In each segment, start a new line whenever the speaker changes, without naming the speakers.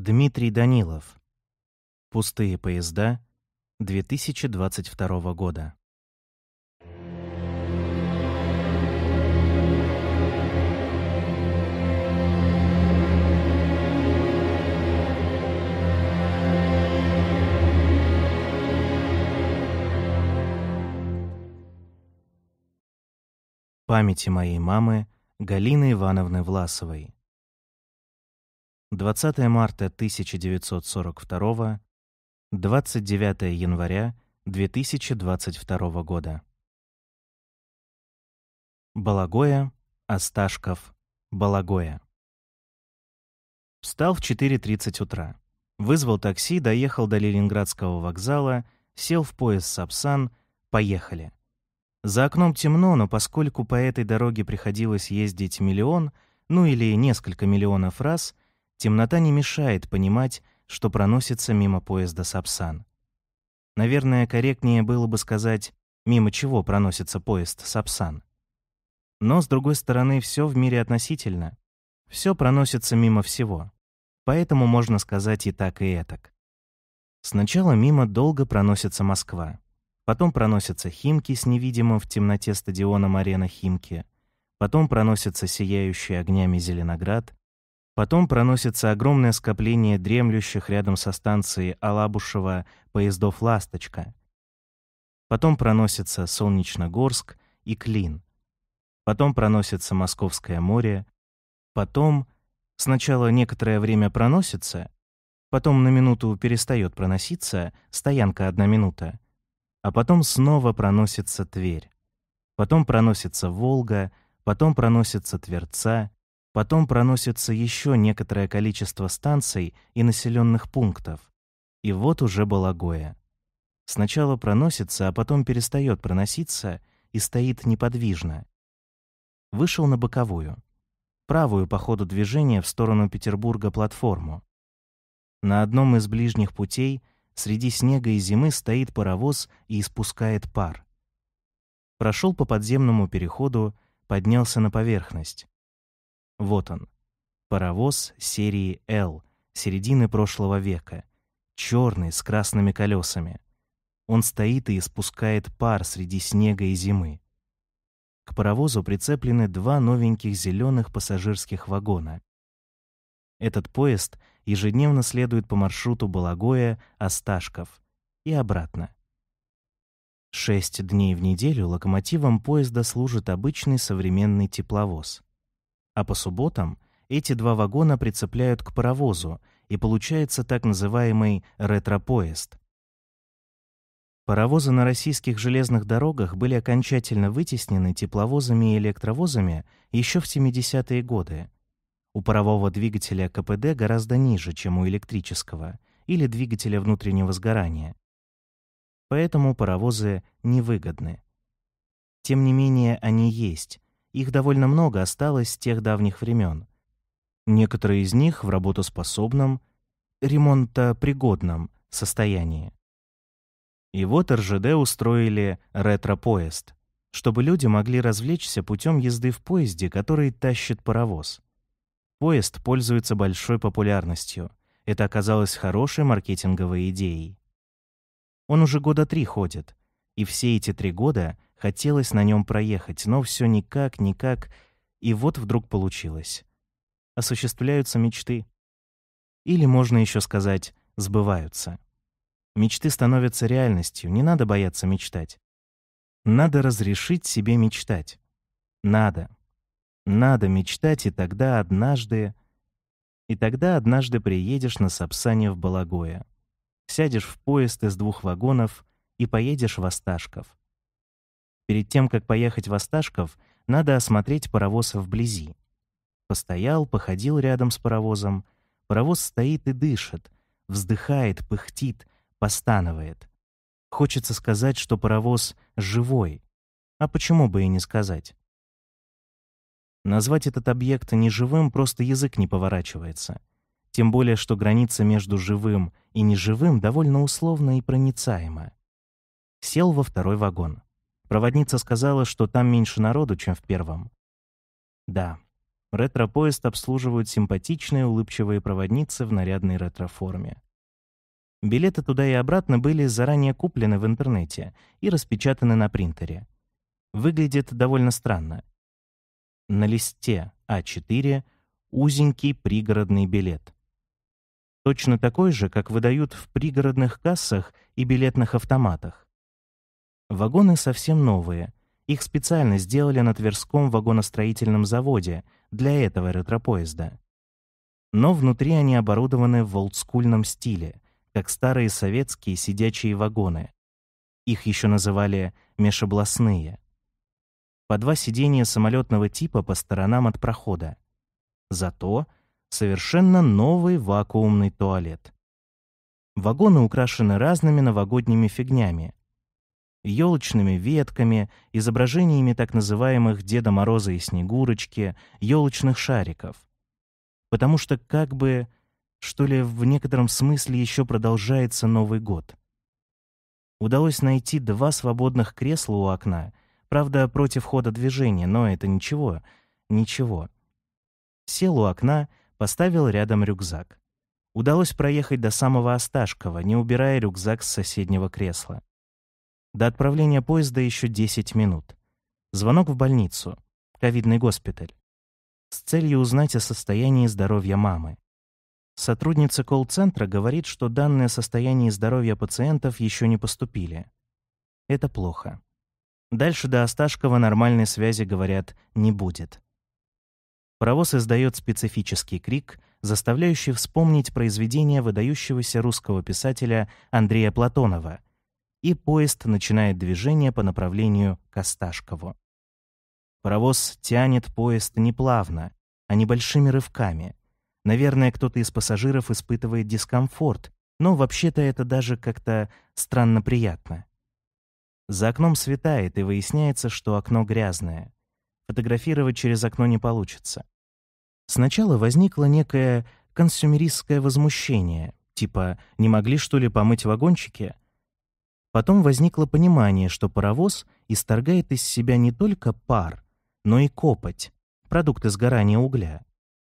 Дмитрий Данилов. Пустые поезда 2022 года. Памяти моей мамы Галины Ивановны Власовой. 20 марта 1942, 29 января 2022 года. Балагоя, Осташков, Балагоя. Встал в 4.30 утра. Вызвал такси, доехал до Ленинградского вокзала, сел в поезд «Сапсан», поехали. За окном темно, но поскольку по этой дороге приходилось ездить миллион, ну или несколько миллионов раз — Темнота не мешает понимать, что проносится мимо поезда Сапсан. Наверное, корректнее было бы сказать, мимо чего проносится поезд Сапсан. Но, с другой стороны, все в мире относительно. Все проносится мимо всего. Поэтому можно сказать и так, и этак. Сначала мимо долго проносится Москва. Потом проносятся Химки с невидимым в темноте стадионом арена Химки. Потом проносится сияющий огнями Зеленоград. Потом проносится огромное скопление дремлющих рядом со станцией Алабушева поездов «Ласточка». Потом проносится Солнечногорск и Клин. Потом проносится Московское море. Потом сначала некоторое время проносится, потом на минуту перестает проноситься, стоянка одна минута, а потом снова проносится Тверь. Потом проносится Волга, потом проносится Тверца, Потом проносится еще некоторое количество станций и населенных пунктов. И вот уже Балагоя. Сначала проносится, а потом перестает проноситься и стоит неподвижно. Вышел на боковую. Правую по ходу движения в сторону Петербурга платформу. На одном из ближних путей среди снега и зимы стоит паровоз и испускает пар. Прошел по подземному переходу, поднялся на поверхность. Вот он. Паровоз серии «Л» середины прошлого века. Черный, с красными колесами. Он стоит и испускает пар среди снега и зимы. К паровозу прицеплены два новеньких зеленых пассажирских вагона. Этот поезд ежедневно следует по маршруту Балагоя-Осташков
и обратно.
Шесть дней в неделю локомотивом поезда служит обычный современный тепловоз а по субботам эти два вагона прицепляют к паровозу, и получается так называемый ретропоезд. Паровозы на российских железных дорогах были окончательно вытеснены тепловозами и электровозами еще в 70-е годы. У парового двигателя КПД гораздо ниже, чем у электрического или двигателя внутреннего сгорания. Поэтому паровозы невыгодны. Тем не менее, они есть, их довольно много осталось с тех давних времен. Некоторые из них в работоспособном, ремонтопригодном состоянии. И вот РЖД устроили ретро-поезд, чтобы люди могли развлечься путем езды в поезде, который тащит паровоз. Поезд пользуется большой популярностью. Это оказалось хорошей маркетинговой идеей. Он уже года три ходит, и все эти три года Хотелось на нем проехать, но все никак, никак. И вот вдруг получилось. Осуществляются мечты. Или можно еще сказать, сбываются. Мечты становятся реальностью, не надо бояться мечтать. Надо разрешить себе мечтать. Надо. Надо мечтать, и тогда однажды... И тогда однажды приедешь на Сапсане в Балагое. Сядешь в поезд из двух вагонов и поедешь в Осташков. Перед тем, как поехать в Осташков, надо осмотреть паровоз вблизи. Постоял, походил рядом с паровозом. Паровоз стоит и дышит, вздыхает, пыхтит, постанывает. Хочется сказать, что паровоз живой. А почему бы и не сказать? Назвать этот объект неживым просто язык не поворачивается. Тем более, что граница между живым и неживым довольно условна и проницаема. Сел во второй вагон. Проводница сказала, что там меньше народу, чем в первом. Да, ретро-поезд обслуживают симпатичные улыбчивые проводницы в нарядной ретро-форме. Билеты туда и обратно были заранее куплены в интернете и распечатаны на принтере. Выглядит довольно странно. На листе А4 узенький пригородный билет. Точно такой же, как выдают в пригородных кассах и билетных автоматах. Вагоны совсем новые. Их специально сделали на Тверском вагоностроительном заводе для этого ретропоезда. Но внутри они оборудованы в олдскульном стиле, как старые советские сидячие вагоны. Их еще называли межобластные. По два сиденья самолетного типа по сторонам от прохода. Зато совершенно новый вакуумный туалет. Вагоны украшены разными новогодними фигнями, елочными ветками, изображениями так называемых Деда Мороза и Снегурочки, елочных шариков. Потому что как бы, что ли, в некотором смысле еще продолжается Новый год. Удалось найти два свободных кресла у окна, правда, против хода движения, но это ничего, ничего. Сел у окна, поставил рядом рюкзак. Удалось проехать до самого Осташкова, не убирая рюкзак с соседнего кресла. До отправления поезда еще 10 минут. Звонок в больницу, ковидный госпиталь, с целью узнать о состоянии здоровья мамы. Сотрудница колл-центра говорит, что данные о состоянии здоровья пациентов еще не поступили. Это плохо. Дальше до Осташкова нормальной связи, говорят, не будет. Паровоз издает специфический крик, заставляющий вспомнить произведение выдающегося русского писателя Андрея Платонова — и поезд начинает движение по направлению к Осташкову. Паровоз тянет поезд не плавно, а небольшими рывками. Наверное, кто-то из пассажиров испытывает дискомфорт, но вообще-то это даже как-то странно приятно. За окном светает, и выясняется, что окно грязное. Фотографировать через окно не получится. Сначала возникло некое консюмеристское возмущение, типа «не могли, что ли, помыть вагончики?» Потом возникло понимание, что паровоз исторгает из себя не только пар, но и копоть, продукт сгорания угля.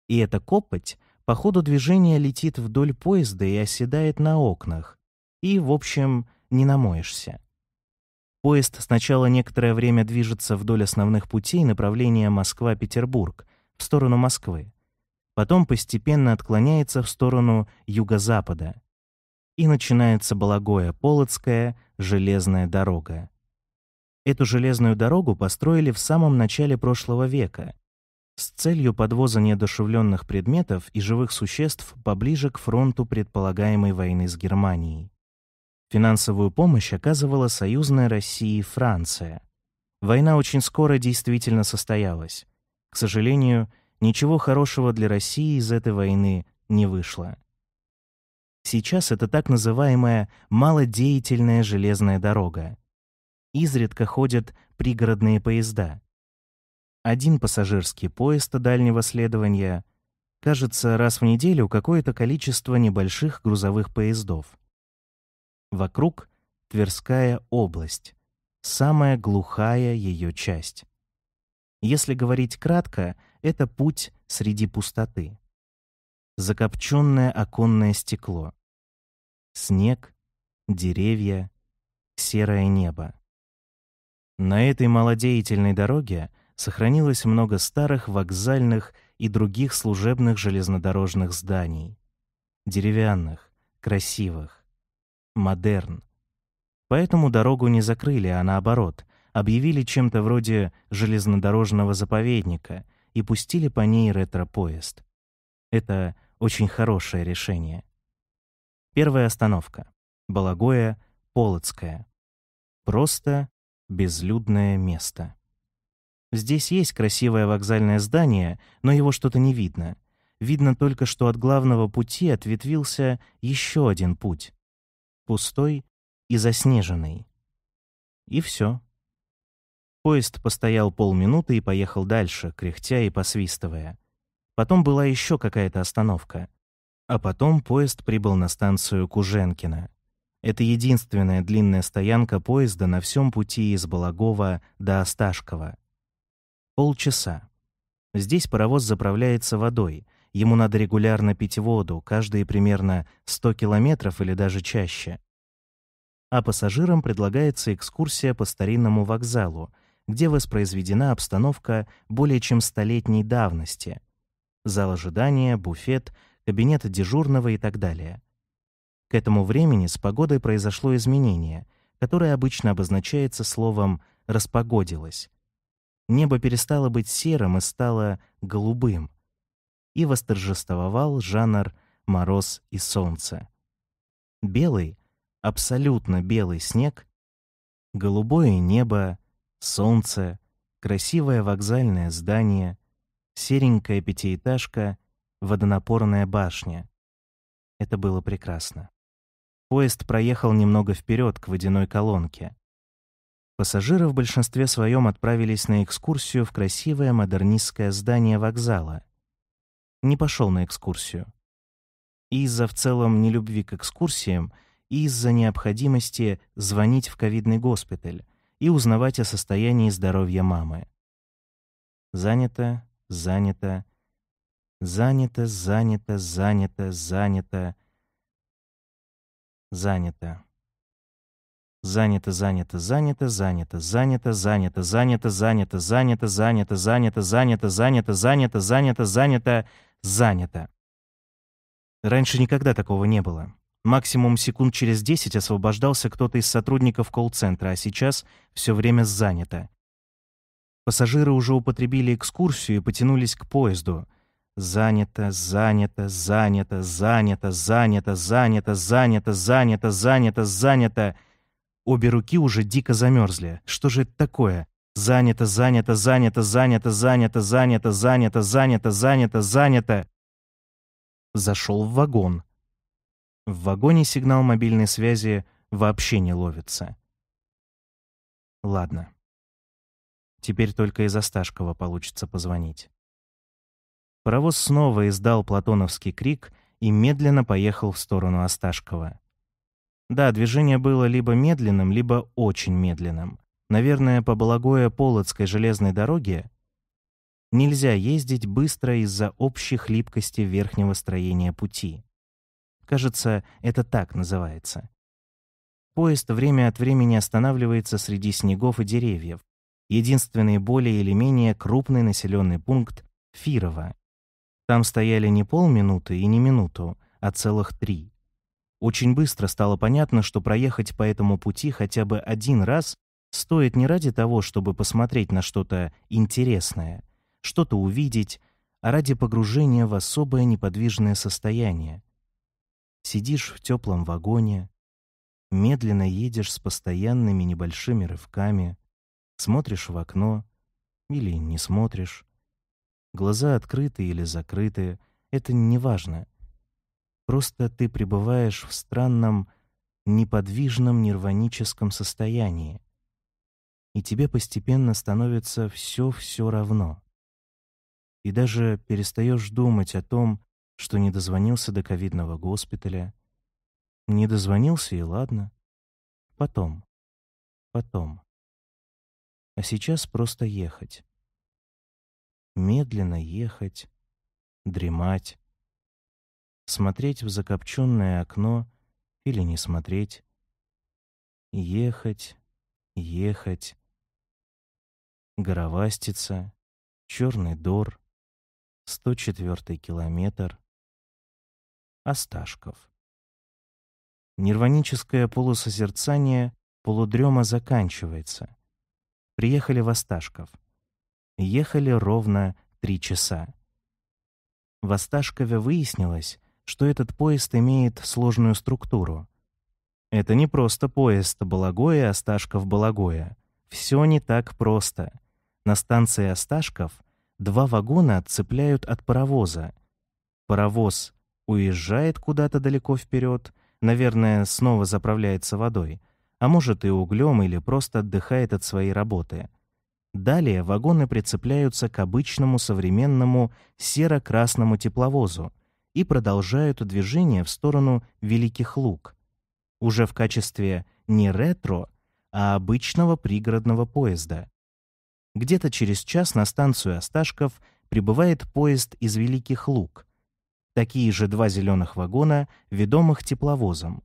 И эта копоть по ходу движения летит вдоль поезда и оседает на окнах. И, в общем, не намоешься. Поезд сначала некоторое время движется вдоль основных путей направления Москва-Петербург, в сторону Москвы. Потом постепенно отклоняется в сторону юго-запада и начинается Балагоя-Полоцкая железная дорога. Эту железную дорогу построили в самом начале прошлого века с целью подвоза неодушевленных предметов и живых существ поближе к фронту предполагаемой войны с Германией. Финансовую помощь оказывала союзная Россия и Франция. Война очень скоро действительно состоялась. К сожалению, ничего хорошего для России из этой войны не вышло. Сейчас это так называемая малодеятельная железная дорога. Изредка ходят пригородные поезда. Один пассажирский поезд дальнего следования, кажется, раз в неделю какое-то количество небольших грузовых поездов. Вокруг Тверская область, самая глухая ее часть. Если говорить кратко, это путь среди пустоты закопченное оконное стекло, снег, деревья, серое небо. На этой малодеятельной дороге сохранилось много старых вокзальных и других служебных железнодорожных зданий. Деревянных, красивых. Модерн. Поэтому дорогу не закрыли, а наоборот, объявили чем-то вроде железнодорожного заповедника и пустили по ней ретро-поезд. Это очень хорошее решение. Первая остановка. Балагое, Полоцкое. Просто безлюдное место. Здесь есть красивое вокзальное здание, но его что-то не видно. Видно только, что от главного пути ответвился еще один путь. Пустой и заснеженный. И все. Поезд постоял полминуты и поехал дальше, кряхтя и посвистывая. Потом была еще какая-то остановка. А потом поезд прибыл на станцию Куженкина. Это единственная длинная стоянка поезда на всем пути из Балагова до Осташкова. Полчаса. Здесь паровоз заправляется водой. Ему надо регулярно пить воду, каждые примерно 100 километров или даже чаще. А пассажирам предлагается экскурсия по старинному вокзалу, где воспроизведена обстановка более чем столетней давности. Зал ожидания, буфет — кабинета дежурного и так далее. К этому времени с погодой произошло изменение, которое обычно обозначается словом «распогодилось». Небо перестало быть серым и стало голубым. И восторжествовал жанр «мороз и солнце». Белый, абсолютно белый снег, голубое небо, солнце, красивое вокзальное здание, серенькая пятиэтажка водонапорная башня. Это было прекрасно. Поезд проехал немного вперед к водяной колонке. Пассажиры в большинстве своем отправились на экскурсию в красивое модернистское здание вокзала. Не пошел на экскурсию. из-за в целом нелюбви к экскурсиям, из-за необходимости звонить в ковидный госпиталь и узнавать о состоянии здоровья мамы. Занято, занято, Занято, занято, занято, занято, занято. Занято, занято, занято, занято, занято, занято, занято, занято, занято, занято, занято, занято, занято, занято, занято, занято, занято. Раньше никогда такого не было. Максимум секунд через 10 освобождался кто-то из сотрудников колл-центра, а сейчас все время занято. Пассажиры уже употребили экскурсию и потянулись к поезду — занято, занято, занято, занято, занято, занято, занято, занято, занято, занято. Обе руки уже дико замерзли. Что же это такое? Занято, занято, занято, занято, занято, занято, занято, занято, занято, занято. Зашел в вагон. В вагоне сигнал мобильной связи вообще не ловится. Ладно. Теперь только из Осташкова получится позвонить. Паровоз снова издал платоновский крик и медленно поехал в сторону Осташкова. Да, движение было либо медленным, либо очень медленным. Наверное, по Балагоя Полоцкой железной дороге нельзя ездить быстро из-за общей хлипкости верхнего строения пути. Кажется, это так называется. Поезд время от времени останавливается среди снегов и деревьев. Единственный более или менее крупный населенный пункт — Фирова. Там стояли не полминуты и не минуту, а целых три. Очень быстро стало понятно, что проехать по этому пути хотя бы один раз стоит не ради того, чтобы посмотреть на что-то интересное, что-то увидеть, а ради погружения в особое неподвижное состояние. Сидишь в теплом вагоне, медленно едешь с постоянными небольшими рывками, смотришь в окно или не смотришь, Глаза открыты или закрыты, это не важно. Просто ты пребываешь в странном, неподвижном нирваническом состоянии. И тебе постепенно становится все-все равно. И даже перестаешь думать о том, что не дозвонился до ковидного госпиталя. Не дозвонился и ладно. Потом. Потом. А сейчас просто ехать медленно ехать, дремать, смотреть в закопченное окно или не смотреть, ехать, ехать, Горовастица, Черный Дор, 104 километр, Осташков. Нирваническое полусозерцание, полудрема заканчивается. Приехали в Осташков — ехали ровно три часа. В Осташкове выяснилось, что этот поезд имеет сложную структуру. Это не просто поезд Балагоя, Осташков, Балагоя. Все не так просто. На станции Осташков два вагона отцепляют от паровоза. Паровоз уезжает куда-то далеко вперед, наверное, снова заправляется водой, а может и углем или просто отдыхает от своей работы — Далее вагоны прицепляются к обычному современному серо-красному тепловозу и продолжают движение в сторону Великих Луг, уже в качестве не ретро, а обычного пригородного поезда. Где-то через час на станцию Осташков прибывает поезд из Великих Луг. Такие же два зеленых вагона, ведомых тепловозом.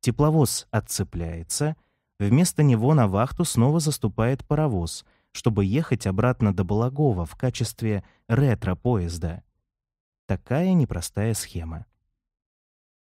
Тепловоз отцепляется, вместо него на вахту снова заступает паровоз — чтобы ехать обратно до Балагова в качестве ретро-поезда. Такая непростая схема.